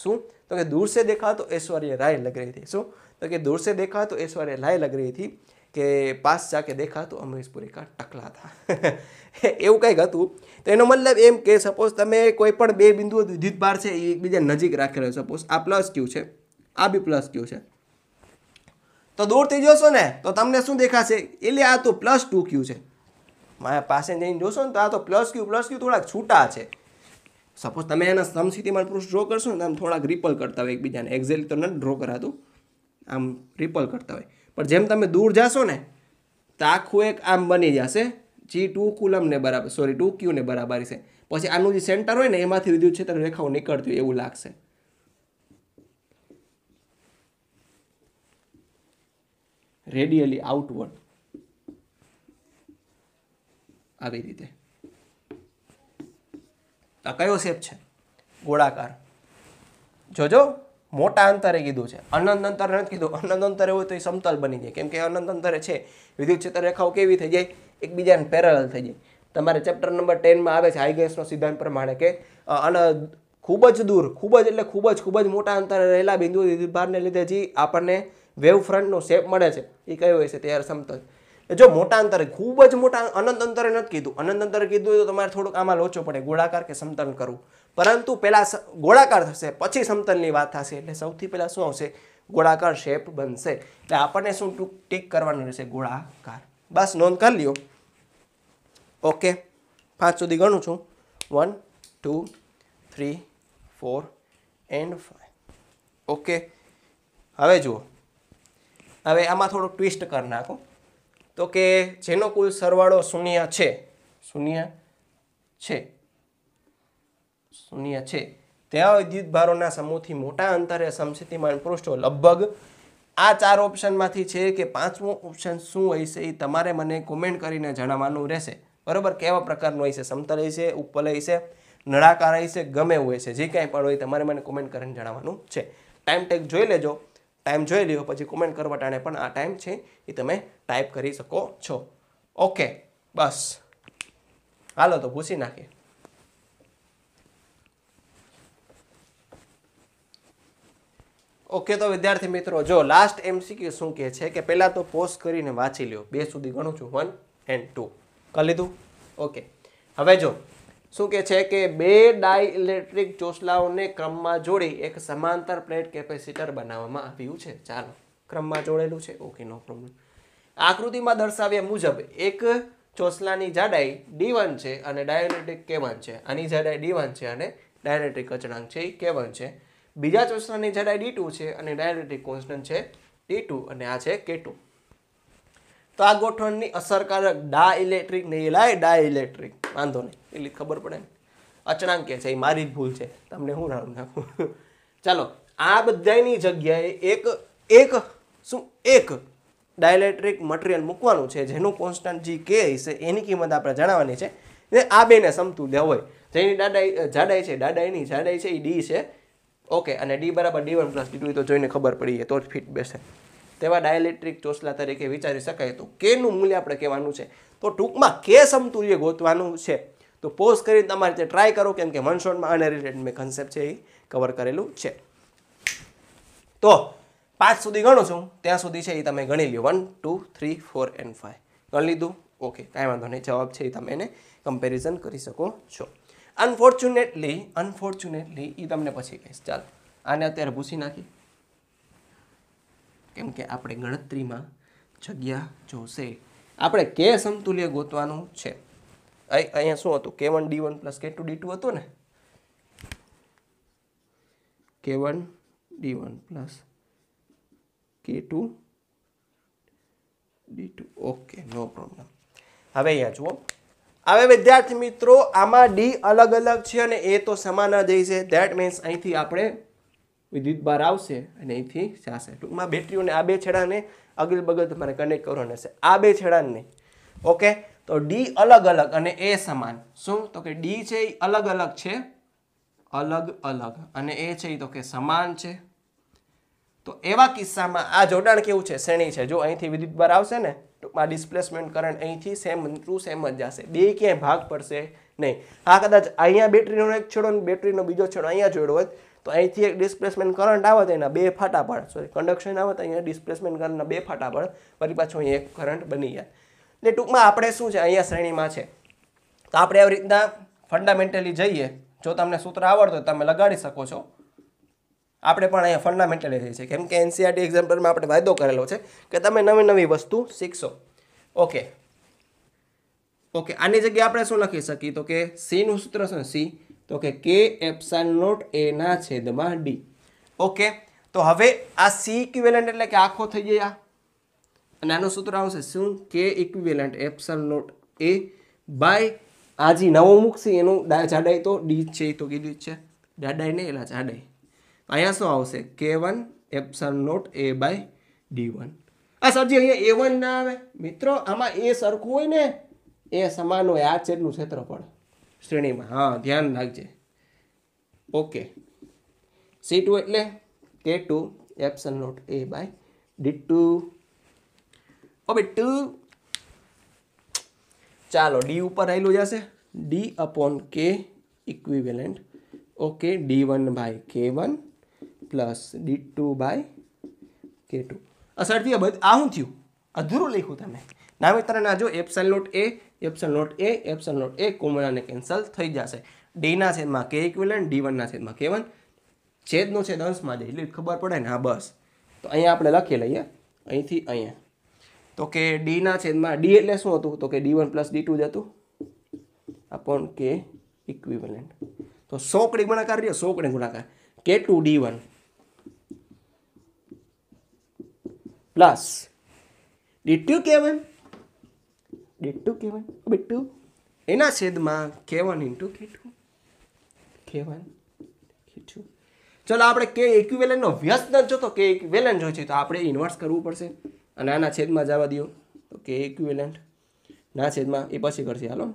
શું તો કે दूर से देखा तो ऐश्वर्या राय लग रही थी શું તો કે दूर से देखा तो ऐश्वर्या राय लग रही थी કે પાસ જાકે દેખા તો અમરીશ કા ટકલા હતા એવું કંઈક હતું તો એનો મતલબ એમ કે સપોઝ તમે કોઈ પણ બે બિંદુઓ વિદ્યુત ભાર છે એ એકબીજા નજીક રાખેલો સપોઝ આ પ્લસ ક્યુ છે આ બી પ્લસ ક્યુ છે તો દૂરથી જોશો ને તો તમને શું દેખાશે એટલે આ તો પ્લસ ટુ ક્યુ છે મારા પાસે જઈને જોશો ને તો આ તો પ્લસ ક્યુ પ્લસ ક્યુ થોડાક છૂટા છે સપોઝ તમે એના સમસ્થિતિમાં પુરુષ ડ્રો કરશો ને આમ થોડાક રિપલ કરતા હોય એકબીજાને એક્ઝેક્ટલી તો નથી ડ્રો કરાતું આમ રિપલ કરતા હોય પણ જેમ તમે દૂર જાશો ને તો આખું એક આમ બની જશે જી ટુ કુલમને બરાબર સોરી ટુ ક્યુને બરાબર છે પછી આનું જે સેન્ટર હોય ને એમાંથી વિદ્યુત ક્ષેત્ર રેખાઓ નીકળતી હોય એવું લાગશે રેડિયલી આઉટવર્ડ આવી રીતે આ કયો શેપ છે ગોળાકાર જોજો મોટા અંતરે કીધું છે અનંત અંતરે નથી કીધું અનંત અંતરે હોય તો એ સમતલ બની જાય કેમ કે અનંત અંતરે છે વિદ્યુત ક્ષેત્ર રેખાઓ કેવી થઈ જાય એકબીજાને પેરેલલ થઈ જાય તમારે ચેપ્ટર નંબર ટેનમાં આવે છે હાઈગેસનો સિદ્ધાંત પ્રમાણે કે અન ખૂબ જ દૂર ખૂબ જ એટલે ખૂબ જ ખૂબ જ મોટા અંતરે રહેલા બિંદુ વિદ્યુત ભારને લીધે જે આપણને વેવ ફ્રન્ટનો શેપ મળે છે એ કયો હોય છે ત્યારે સમતલ જો મોટા અંતરે ખૂબ જ મોટા અનંત અંતરે નથી કીધું અનંત અંતરે કીધું તો તમારે થોડુંક આમાં લોચો પડે ગોળાકાર કે સમતલ કરવું પરંતુ પહેલાં ગોળાકાર થશે પછી સમતલની વાત થશે એટલે સૌથી પહેલાં શું આવશે ગોળાકાર શેપ બનશે એટલે આપણને શું ટૂંક ટીક કરવાનું રહેશે ગોળાકાર બસ નોંધ કરી લ્યો ઓકે પાંચ સુધી ગણું છું one two three four and five okay હવે જુઓ હવે આમાં થોડુંક ટ્વિસ્ટ કરી નાખો તો કે જેનો કુલ સરવાળો શૂન્ય છે શૂન્ય છે શૂન્ય છે ત્યાં વિદ્યુતભારોના સમૂહથી મોટા અંતરે સમસ્થિતિમાન પૃષ્ઠો લગભગ આ ચાર ઓપ્શનમાંથી છે કે પાંચમું ઓપ્શન શું હોય છે એ તમારે મને કોમેન્ટ કરીને જણાવવાનું રહેશે બરાબર કેવા પ્રકારનું હોય છે સમતલ હોય છે ઉપલ હોય છે નળાકાર હોય છે ગમે હોય છે જે કાંઈ પણ હોય તમારે મને કોમેન્ટ કરીને જણાવવાનું છે ટાઈમ ટેક જોઈ લેજો ટાઈમ જોઈ લ્યો પછી કોમેન્ટ કરવા ટાણે પણ આ ટાઈમ છે એ તમે ટાઈપ કરી શકો છો ઓકે બસ હાલો તો ભૂસી નાખે ઓકે તો વિદ્યાર્થી મિત્રો જો લાસ્ટ એમસીક્યુ શું કહે છે કે પહેલાં તો પોસ્ટ કરીને વાંચી લ્યો બે સુધી ગણું છું વન એન્ડ ટુ કરી લીધું ઓકે હવે જો શું કે છે કે બે ડાયઇલેક્ટ્રિક ચોસલાઓને ક્રમમાં જોડી એક સમાંતર પ્લેટ કેપેસિટર બનાવવામાં આવ્યું છે ચાલો ક્રમમાં જોડેલું છે ઓકે નો પ્રોબ્લેમ આકૃતિમાં દર્શાવ્યા મુજબ એક ચોસલાની જાડાઈ ડી વન છે અને ડાયઇલેક્ટ્રિક કે છે આની જાડાઈ ડી વન છે અને ડાયઇલેક્ટ્રિક અચળાંક છે એ કે છે બીજા ચોસલાની જાડાઈ ડી ટુ છે અને ડાયઇલેક્ટ્રિક કોન્સ્ટન્ટ છે ડી ટુ અને આ છે કે ટુ તો આ ગોઠવણની અસરકારક ડાઇલેક્ટ્રિક નહીં લાય ડાયલેક્ટ્રિક વાંધો નહીં એટલી ખબર પડે ને અચણાંક કે છે એ મારી જ ભૂલ છે તમને હું નામ નાખું ચાલો આ બધાની જગ્યાએ એક એક શું એક ડાયલેક્ટ્રિક મટીરિયલ મૂકવાનું છે જેનું કોન્સ્ટન્ટ જી કે છે એની કિંમત આપણે જણાવવાની છે ને આ બેને સમતું દે હોય જેની ડાડાઈ જાડાઈ છે ડાડાઈની જાડાઈ છે એ ડી છે ઓકે અને ડી બરાબર D one plus D two તો જોઈને ખબર પડી તો જ ફિટ બેસે તેવા ડાયલેક્ટ્રિક ચોસલા તરીકે વિચારી શકાય તો કેનું મૂલ્ય આપણે કહેવાનું છે તો ટૂંકમાં કે સમતુલ્ય ગોતવાનું છે તો પોઝ કરીને તમારે તે ટ્રાય કરો કેમ કે વન શોટમાં આને રિલેટેડ મેં કન્સેપ્ટ છે એ કવર કરેલું છે તો પાંચ સુધી ગણું છું ત્યાં સુધી છે એ તમે ગણી લ્યો one two three four and five ગણી લીધું ઓકે કાંઈ વાંધો નહીં જવાબ છે એ તમે એને કમ્પેરિઝન કરી શકો છો અનફોર્ચ્યુનેટલી અનફોર્ચ્યુનેટલી એ તમને પછી કહીશ ચાલો આને અત્યારે પૂછી નાખી કેમ કે આપણે ગણતરીમાં જગ્યા જોશે આપણે કે સમતુલ્ય ગોતવાનું છે અહીંયા શું હતું K one D one plus K two D two હતું ને K one D one plus K two D two okay no problem હવે અહીંયા જુઓ હવે વિદ્યાર્થી મિત્રો આમાં ડી અલગ અલગ છે અને એ તો સમાન જ છે ધેટ મીન્સ અહીંથી આપણે વિદ્યુત બાર આવશે અને અહીંથી જશે ટૂંકમાં બેટરીઓને આ બે છેડાને અગલ બગલ તમારે કનેક્ટ કરવાનું હશે આ બે છેડાને નહીં ઓકે તો ડી અલગ અલગ અને એ સમાન શું તો કે ડી છે એ અલગ અલગ છે અલગ અલગ અને એ છે એ તો કે સમાન છે તો એવા કિસ્સામાં આ જોડાણ કેવું છે શ્રેણી છે જો અહીંથી વિદ્યુત બાર આવશે ને ટૂંકમાં ડિસ્પ્લેસમેન્ટ કરંટ અહીંથી સેમ ટુ સેમ જ જશે બે ક્યાંય ભાગ પડશે નહીં આ કદાચ અહીંયા બેટરીનો એક છેડો અને બેટરીનો બીજો છેડો અહીંયા જોડ્યો હોય તો અહીંથી એક ડિસ્પ્લેસમેન્ટ કરંટ આવે તો એના બે ફાટાફળ સોરી કન્ડક્શન આવે તો અહીંયા ડિસ્પ્લેસમેન્ટ કરંટના બે ફાટા પડે ફરી પાછો અહીંયા એક કરંટ બની જાય એટલે ટૂંકમાં આપણે શું છે અહીંયા શ્રેણીમાં છે તો આપણે આવી રીતના ફંડામેન્ટલી જઈએ જો તમને સૂત્ર આવડતો હોય તમે લગાડી શકો છો આપણે પણ અહીંયા ફંડામેન્ટલી થઈ છે કેમ કે એનસીઆરટી એક્ઝામ્પલમાં e આપણે વાયદો કરેલો છે કે તમે નવી નવી વસ્તુ શીખશો ઓકે ઓકે આની જગ્યાએ આપણે શું લખી શકીએ તો કે સીનું સૂત્ર શું સી તો કે કે એપ્સાઇલ નોટ એના છેદમાં ડી ઓકે તો હવે આ સી ઇક્વેલન્ટ એટલે કે આખો થઈ ગયા અને આનું સૂત્ર આવશે શું કે equivalent epsilon naught A by આ જે નવો મૂકશે એનું જાડાઈ તો ડી છે એ તો કીધું છે જાડાઈ નહીં એલા જાડાઈ અહીંયા શું આવશે કે one epsilon naught A by D one આ સરજી અહીંયા એ વન ના આવે મિત્રો આમાં એ સરખું હોય ને એ સમાન હોય આ છેદનું ક્ષેત્રફળ શ્રેણીમાં હા ધ્યાન રાખજે ઓકે સી ટુ એટલે કે two epsilon naught A by D two હવે ટુ ચાલો ડી ઉપર આવેલું જશે D upon K equivalent okay D one by K one plus D two by K two અસરથી આ બધું આ શું થયું અધૂરું લખ્યું તમે ના મિત્ર ના જો epsilon naught A epsilon naught A epsilon naught A કોમળાને કેન્સલ થઈ જશે ડીના છેદમાં કે ઇક્વિલન્ટ ડી વનના છેદમાં કે વન છેદનો છેદ અંશમાં જાય એટલે ખબર પડે ને હા બસ તો અહીંયા આપણે લખી લઈએ અહીંથી અહીંયા તો કે ડીના છેદમાં ડી એટલે શું હતું તો કે D one plus D two જ હતું અપોન કે ઇક્વિવલન્ટ તો સોકડી ગુણાકાર રહ્યો સોકડી ગુણાકાર K two D one plus D two K one ડેટુ કહેવાય બેટુ એના છેદમાં K one into K two K one કે ચલો આપણે કે ઇક્વિવેલન્ટનો વ્યસ્ત જો તો કે ઇક્વિવેલન્ટ હોય છે તો આપણે ઇન્વર્સ કરવું પડશે અને આના છેદમાં જવા દો તો કે ઇક્વિવેલન્ટ ના છેદમાં એ પછી કરશે હાલો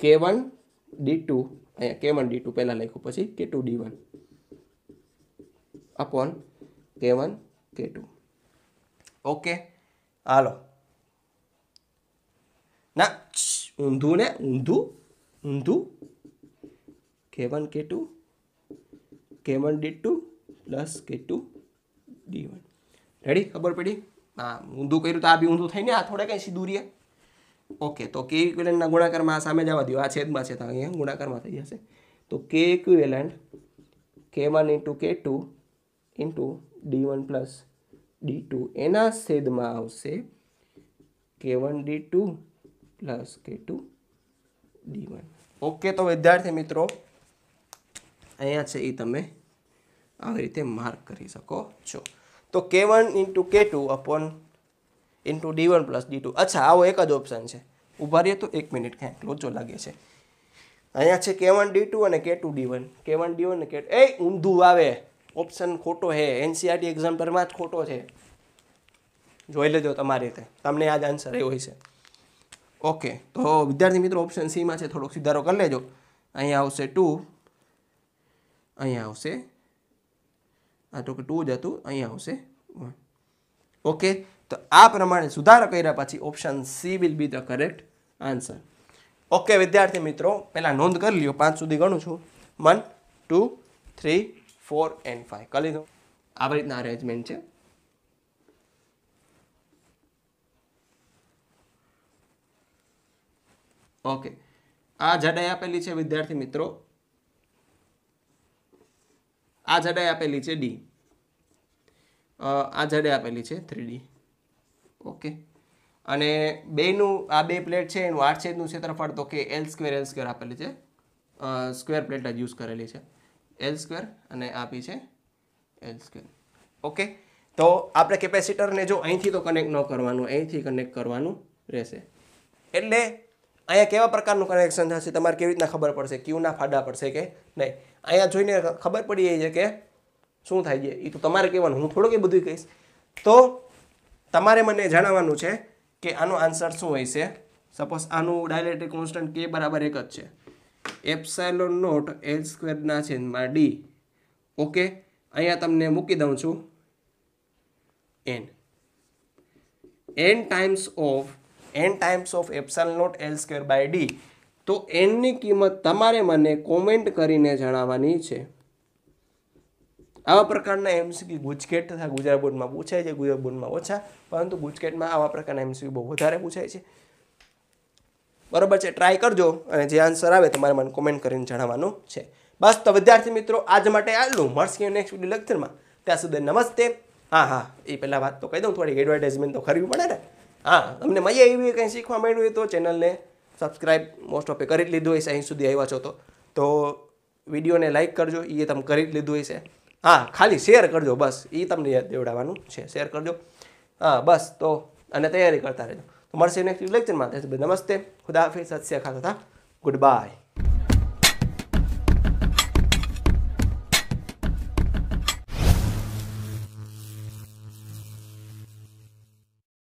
કે વન ડી ટુ અહીંયા કે વન ડી ટુ પહેલાં લખ્યું પછી K two D one upon K one K two okay હાલો ના ઊંધું ને ઊંધું ઊંધું કે one K two K one D two plus K two D one ready ખબર પડી હા ઊંધું કર્યું તો આ બી ઊંધું થઈને આ થોડે કંઈ સીધું રહ્યા ઓકે તો કે ઇક્વેલન્ટના ગુણાકારમાં આ સામે જવા દો આ છેદમાં છે તો અહીંયા ગુણાકારમાં થઈ જશે તો K equivalent K one into K two into D one plus D two એના છેદમાં આવશે કે one D two plus K two D one okay તો વિદ્યાર્થી મિત્રો અહીંયા છે એ તમે આવી રીતે માર્ક કરી શકો છો તો K one into K two upon into D one plus D two અચ્છા આવો એક જ ઓપ્શન છે ઊભા રહીએ તો એક મિનિટ ક્યાંક લોચો લાગે છે અહીંયા છે કે વન ડી ટુ અને K two D one K one D one K એ ઊંધું આવે ઓપ્શન ખોટો છે એનસીઆરટી એક્ઝામ પરમાં જ ખોટો છે જોઈ લેજો તમારી રીતે તમને આ જ આન્સર એ હોય છે ઓકે તો વિદ્યાર્થી મિત્રો ઓપ્શન સીમાં છે થોડોક સુધારો કરી લેજો અહીંયા આવશે ટુ અહીંયા આવશે આ તો ટુ જ હતું અહીંયા આવશે વન ઓકે તો આ પ્રમાણે સુધારો કર્યા પછી option C will be the correct answer okay વિદ્યાર્થી મિત્રો પહેલાં નોંધ કરી લ્યો પાંચ સુધી ગણું છું one two three four and five કરી લીધું આવી રીતના અરેન્જમેન્ટ છે ઓકે આ જડાઈ આપેલી છે વિદ્યાર્થી મિત્રો આ જડાઈ આપેલી છે ડી આ જડાઈ આપેલી છે થ્રી ડી ઓકે અને બેનું આ બે પ્લેટ છે એનું આઠ છેદનું ક્ષેત્રફળ તો કે એલ સ્ક્વેર એલ સ્ક્વેર આપેલી છે સ્ક્વેર પ્લેટ જ યુઝ કરેલી છે એલ સ્ક્વેર અને આપી છે એલ સ્ક્વેર ઓકે તો આપણે કેપેસિટરને જો અહીંથી તો કનેક્ટ ન કરવાનું અહીંથી કનેક્ટ કરવાનું રહેશે એટલે અહીંયા કેવા પ્રકારનું કનેક્શન થશે તમારે કેવી રીતના ખબર પડશે ક્યુના ફાડા પડશે કે નહીં અહીંયા જોઈને ખબર પડી જાય છે કે શું થાય છે એ તો તમારે કહેવાનું હું થોડુંક એ બધું કહીશ તો તમારે મને જણાવવાનું છે કે આનો આન્સર શું હોય છે સપોઝ આનું ડાયલેક્ટ્રિક કોન્સ્ટન્ટ કે બરાબર એક જ છે એપ્સાયલોન નોટ એલ સ્ક્વેરના છેદમાં ડી ઓકે અહીંયા તમને મૂકી દઉં છું N N times of N times of epsilon naught L square by D તો એનની કિંમત તમારે મને કોમેન્ટ કરીને જણાવવાની છે આવા પ્રકારના એમસીક્યુ ગુજકેટ તથા ગુજરાત બોર્ડમાં પૂછાય છે ગુજરાત બોર્ડમાં ઓછા પરંતુ ગુજકેટમાં આવા પ્રકારના એમસીક્યુ બહુ વધારે પૂછાય છે બરાબર છે ટ્રાય કરજો અને જે આન્સર આવે તમારે મને કોમેન્ટ કરીને જણાવવાનું છે બસ તો વિદ્યાર્થી મિત્રો આજ માટે આટલું મળશે નેક્સ્ટ વિડીયો લેક્ચરમાં ત્યાં સુધી નમસ્તે હા હા એ પહેલાં વાત તો કહી દઉં થોડી એડવર્ટાઇઝમેન્ટ તો કરવી પડે ને હા તમને મજા એવી કંઈ શીખવા મળ્યું હોય તો ચેનલને સબસ્ક્રાઈબ મોસ્ટ ઓફ કરી લીધું હોય અહીં સુધી આવ્યા છો તો તો વિડીયોને લાઇક કરજો એ તમે કરી જ લીધું હશે હા ખાલી શેર કરજો બસ એ તમને યાદ દેવડાવવાનું છે શેર કરજો હા બસ તો અને તૈયારી કરતા રહેજો મળશે નેક્સ્ટ લેક્ચરમાં ત્યાં સુધી નમસ્તે ખુદા હાફિઝ સત્યા ખાતા ગુડ બાય